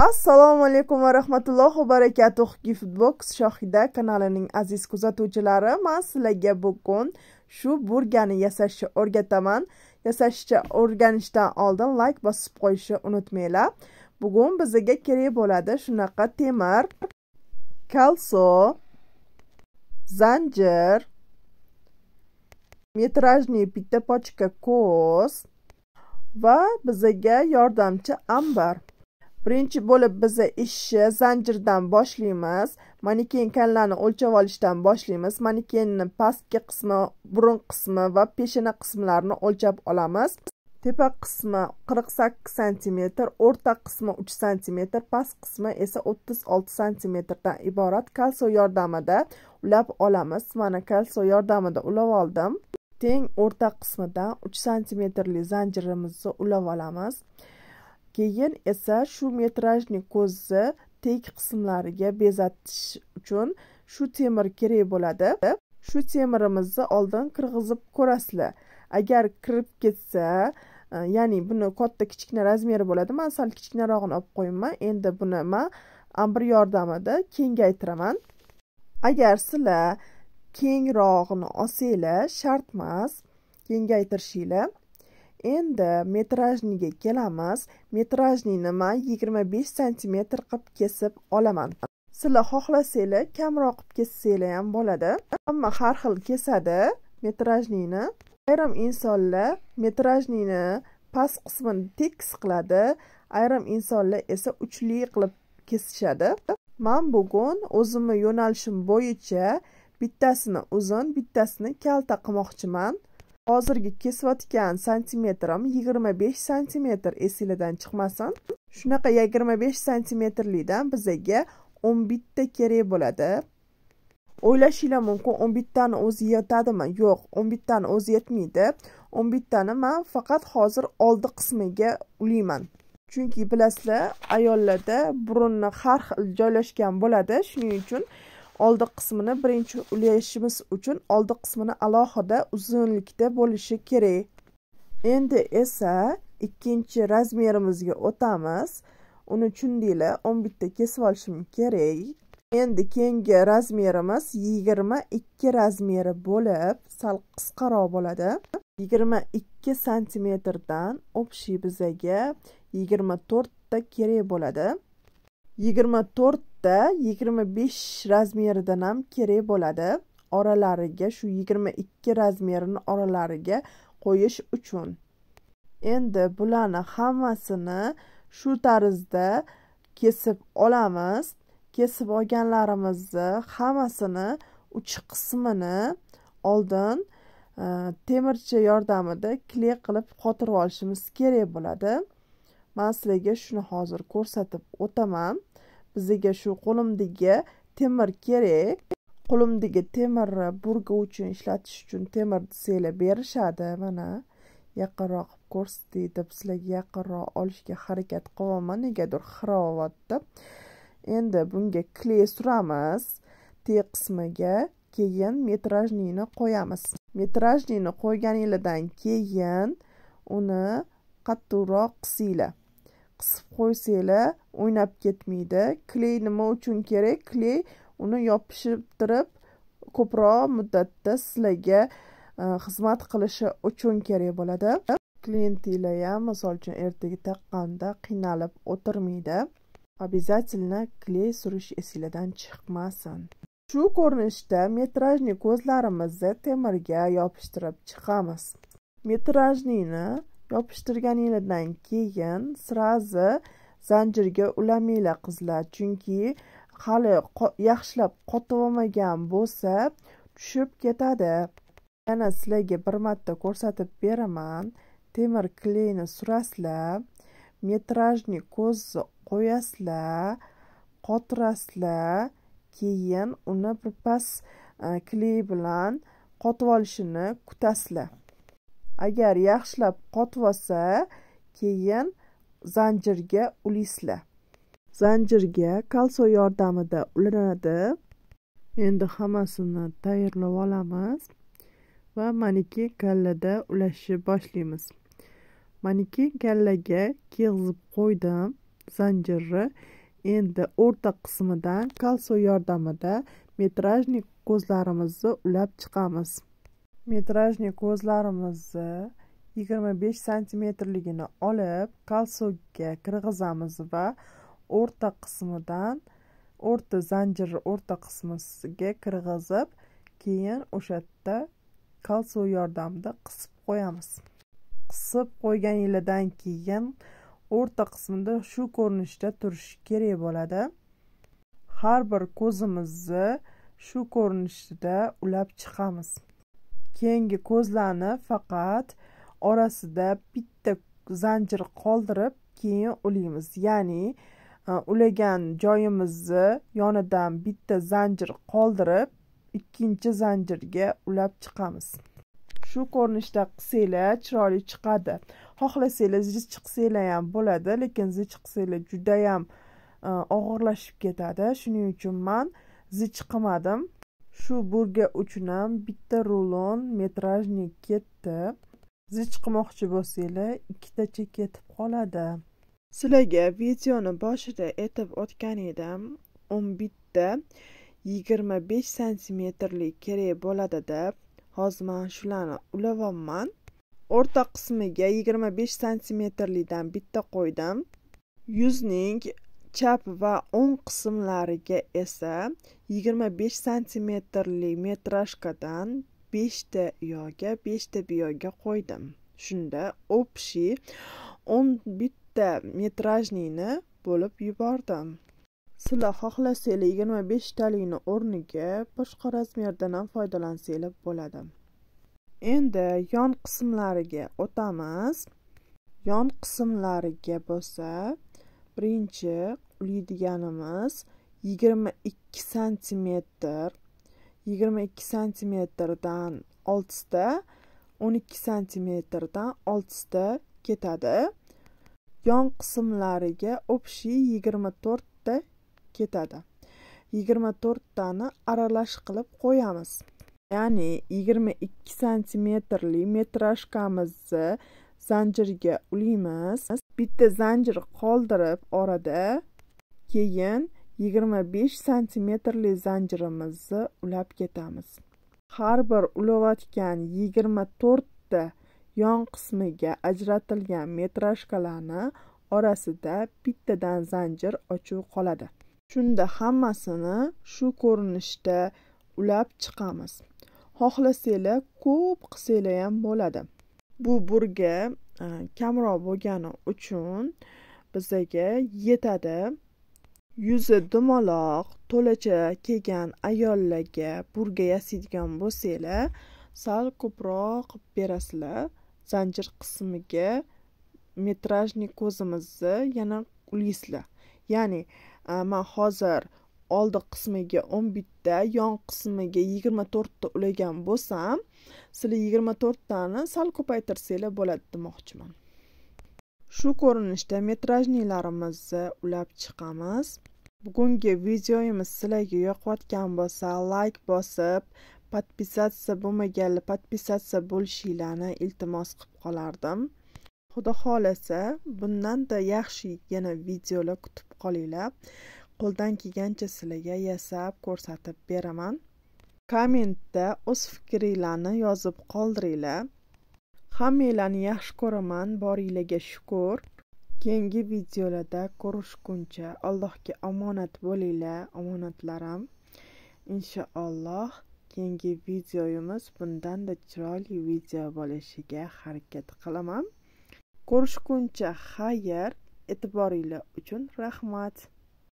assalomu alaykum va rahmatullohi va barakatuh giftbox shohida kanalining aziz kuzatuvchilari man sizlarga bugun shu burgani yasashni o'rgataman yasashni o'rganishdan oldin layk bosib qo'yishni unutmanglar bugun bizga kerak bo'ladi shunaqa temir kalso zanjir metrajniy bitta pochka ko'z va bizga yordamchi ambar birinchi bo'lib biz ishni zanjirdan boshlaymiz maneken kallani o'lchab olishdan boshlaymiz manekenni pastki qismi burun qismi va peshona qismlarini o'lchab olamiz tepa qismi 48 santimetr o'rta qismi 3 santimetr past qismi esa 36 santimetrdan iborat kalso yordamida ulab olamiz mana kalso yordamida ulab oldim teng o'rta qismidan 3 santimetrli zanjirimizni ulab olamiz keyin esa shu metrajni ko'zni tek qismlariga bezatish uchun shu temir kerak bo'ladi shu temirimizni oldin kirg'izib ko'rasizlar agar kirib ketsa e, ya'ni buni katta kichkina razmeri bo'ladi man sal kichkinarog'ini olib qo'yibman endi buni man ambir yordamida kengaytiraman agar sizlar kengrog'ini olsanglar shart emas kengaytirishinglar endi metrajniga kelamiz metrajnini man 25 santimetr qilib kesib olaman sizlar xohlasanglar kamroq qilib kessanglar ham bo'ladi hamma har xil kesadi metrajnini ayrim insonlar metrajnini past qismini tekis qiladi ayrim insonlar esa uchli qilib kesishadi man bugun o'zimni yo'nalishim bo'yicha bittasini uzun bittasini kalta qilmoqchiman hozirgi kesayotgan santimetrim yigirma besh santimetr esilidan chiqmasin shunaqa yigirma besh santimetrlidan bizaga o'n bitta kerak bo'ladi o'ylashinglar mumkin o'n bittani o'zi yetadimi yo'q o'n bittani o'zi yetmaydi o'n bittani man faqat hozir oldi qismiga ulayman chunki bilasizlar ayollarda burunni har xil joylashgan bo'ladi shuning uchun oldi qismini birinchi ulashimiz uchun oldi qismini alohida uzunlikda bo'lishi kerak endi esa ikkinchi razmerimizga o'tamiz uni shundayla o'n bitta kesib olishim kerak endi keyingi razmerimiz yigirma ikki razmeri bo'lib sal qisqaroq bo'ladi yigirma ikki santimetrdan общий bizaga yigirma to'rtta kerak bo'ladi yigirma to'rt katta yigirma besh razmeridan ham kerak bo'ladi oralariga shu yigirma ikki razmerini oralariga qo'yish uchun endi bularni hammasini shu tarzda kesib olamiz kesib olganlarimizni hammasini uch qismini oldin e, temirchi yordamida klek qilib qotirib olishimiz kerak bo'ladi man sizlarga shuni hozir ko'rsatib o'taman bizga shu qo'limdagi temir kerak qo'limdagi temirni burga uchun ishlatish uchun temir desanglar berishadi mana yaqinroq ko'rsatay deb sizlarga yaqinroq olishga harakat qilyapman negadir xiravoyapti endi bunga kley suramiz tek qismiga keyin metrajniyni qo'yamiz metrajniyni qo'yganinglardan keyin uni qattiqroq qisinglar qisib qo'ysanglar o'ynab ketmaydi kley nima uchun kerak kley uni yopishtirib ko'proq muddatda sizlarga e, xizmat qilishi uchun kerak bo'ladi klientlar ham misol uchun ertaga taqqanda qiynalib o'tirmaydi обязательно kley surish esinglardan chiqmasin shu ko'rinishda metrajni ko'zlarimizni temirga yopishtirib chiqamiz metrajniyni yopishtirganinglardan keyin srazi zanjirga ulamanglar qizlar chunki hali yaxshilab qotib olmagan bo'lsa tushib ketadi yana sizlarga bir marta ko'rsatib beraman temir kleyni surasizlar metrajni ko'zni qo'yasizlar qotirasizlar keyin uni birpas e, kley bilan qotib olishini kutasizlar agar yaxshilab qotvasa keyin zanjirga ulisla zanjirga kalso yordamida ulanadi endi hammasini tayyorlab olamiz va maniki kallada ulashni boshlaymiz maniki kallaga kiyg'izib qo'ydim zanjirni endi o'rta qismidan kalso yordamida metrajnik ko'zlarimizni ulab chiqamiz metrajli ko'zlarimizni yigirma besh santimetrligini olib kalsokga kirgizamiz va o'rta qismidan o'rta zanjirni o'rta qismiga kirgizib keyin o'sha yerda kalso yordamida qisib qo'yamiz qisib qo'yganinglardan keyin o'rta qismida shu ko'rinishda turishi kerak bo'ladi har bir ko'zimizni shu ko'rinishda ulab chiqamiz keyingi ko'zlarni faqat orasida bitta zanjir qoldirib keyin ulaymiz ya'ni ulagan e, joyimizni yonidan bitta zanjir qoldirib ikkinchi zanjirga ulab chiqamiz shu ko'rinishda qilsanglar chiroyli chiqadi xohlasanglar zich qilsanglar ham bo'ladi lekin zich qilsanglar judayam e, og'irlashib ketadi shuning uchun man zich qilmadim shu burga ham bitta rulon metrajni ketdi zich qilmoqchi bo'lsanglar ikkitacha ketib qoladi sizlarga videoni boshida aytib o'tgan edim o'n bitta yigirma besh santimetrlik kerak bo'ladi deb hozir man shularni ulayapman o'rta qismiga yigirma besh santimetrlikdan bitta qo'ydim yuzning chap va o'ng qismlariga esa 25 santimetrli metrajkadan 5 ta yoga 5 ta bu yoga qo'ydim shunda opshi 11 ta metrajniyni bo'lib yubordim sizlar xohlasanglar yigirma beshtalikni o'rniga boshqa razmerdan ham foydalansangiz bo'ladi endi yon qismlariga o'tamiz yon qismlariga bo'lsa birinchi uliydiganimiz yigirma ikki santimetr yigirma ikki santimetrdan oltita o'n ikki santimetrdan oltita ketadi yon qismlariga общий yigirma to'rtta ketadi yigirma to'rttani aralash qilib qo'yamiz ya'ni yigirma ikki santimetrli metrajkamizni zanjirga ulaymiz bitta zanjir qoldirib orada keyin 25 santimetrli zanjirimizni ulab ketamiz har bir ulayotgan 24 ta yon qismiga ajratilgan metrajkalarni orasida bittadan zanjir ochuv qoladi shunda hammasini shu ko'rinishda ulab chiqamiz xohlasanglar ko'p qilsanglar ham bo'ladi bu burga e, kamroq bo'lgani uchun bizaga yetadi yuzi dumaloq to'lacha kelgan ayollarga burga yasaydigan bo'lsanglar sal ko'proq berasizlar zanjir qismiga metrajniy ko'zimizni yana ulaysizlar ya'ni e, man hozir oldi qismiga 11 ta, yon qismiga 24 ta ulagan bo'lsam sizlar 24 tani sal ko'paytirsanglar bo'ladi demoqchiman shu ko'rinishda metrajniylarimizni ulab chiqamiz bugungi videomiz sizlarga yoqayotgan bo'lsa layk like bosib podpisatsiya bo'lmaganlar podpisatsiya bo'lishinglarni iltimos qilib qolardim xudo xohlasa bundanda yaxshi yana videolar kutib qolinglar qo'ldan kelgancha sizlarga yasab ko'rsatib beraman kommentda o'z fikringlarni yozib qoldiringlar hammanglarni yaxshi ko'raman boringlarga shukur keyingi videolarda ko'rishguncha allohga omonat bo'linglar omonatlarim inshaalloh keyingi videoyimiz bundanda chiroyli video bo'lishiga harakat qilaman ko'rishguncha xayr e'tiboringlar uchun rahmat